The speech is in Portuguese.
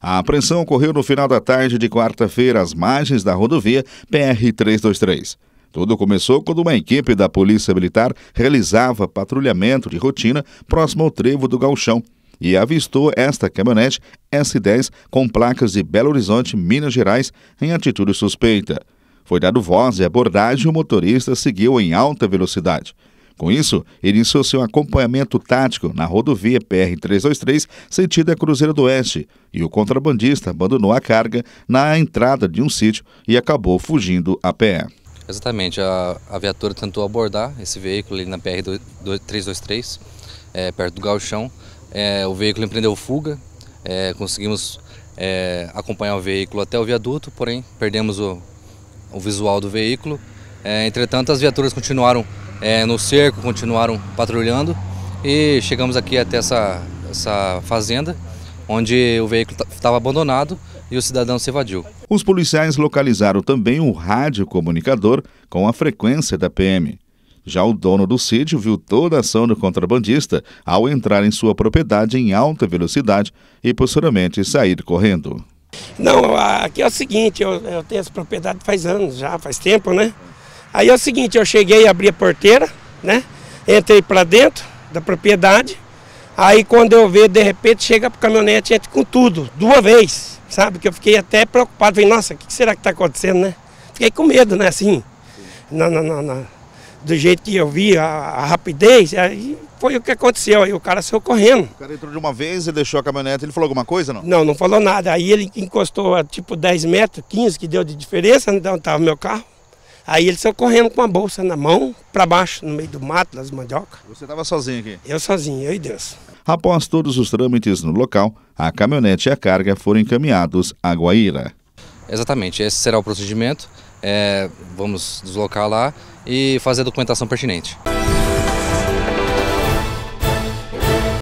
A apreensão ocorreu no final da tarde de quarta-feira às margens da rodovia PR-323. Tudo começou quando uma equipe da Polícia Militar realizava patrulhamento de rotina próximo ao trevo do Galchão e avistou esta caminhonete S10 com placas de Belo Horizonte, Minas Gerais, em atitude suspeita. Foi dado voz e abordagem e o motorista seguiu em alta velocidade. Com isso, iniciou seu acompanhamento tático na rodovia PR-323, sentido a Cruzeiro do Oeste, e o contrabandista abandonou a carga na entrada de um sítio e acabou fugindo a pé. Exatamente, a, a viatura tentou abordar esse veículo ali na PR-323, é, perto do galchão. É, o veículo empreendeu fuga, é, conseguimos é, acompanhar o veículo até o viaduto, porém perdemos o, o visual do veículo. É, entretanto, as viaturas continuaram é, no cerco, continuaram patrulhando e chegamos aqui até essa, essa fazenda, onde o veículo estava abandonado e o cidadão se evadiu. Os policiais localizaram também um rádio comunicador com a frequência da PM. Já o dono do sítio viu toda a ação do contrabandista ao entrar em sua propriedade em alta velocidade e posteriormente sair correndo. Não, aqui é o seguinte, eu, eu tenho essa propriedade faz anos já, faz tempo, né? Aí é o seguinte, eu cheguei e abri a porteira, né? Entrei para dentro da propriedade. Aí quando eu vejo, de repente, chega pro caminhonete entra com tudo, duas vezes, sabe? Que eu fiquei até preocupado, falei, nossa, o que será que está acontecendo, né? Fiquei com medo, né, assim, na, na, na, do jeito que eu vi, a, a, rapidez, aí foi o que aconteceu, aí o cara saiu correndo. O cara entrou de uma vez e deixou a caminhonete, ele falou alguma coisa, não? Não, não falou nada, aí ele encostou a tipo 10 metros, 15 que deu de diferença, então estava meu carro. Aí eles estão correndo com a bolsa na mão, para baixo, no meio do mato, das mandioca. Você estava sozinho aqui? Eu sozinho, eu e Deus. Após todos os trâmites no local, a caminhonete e a carga foram encaminhados à Guaíra. Exatamente, esse será o procedimento. É, vamos deslocar lá e fazer a documentação pertinente.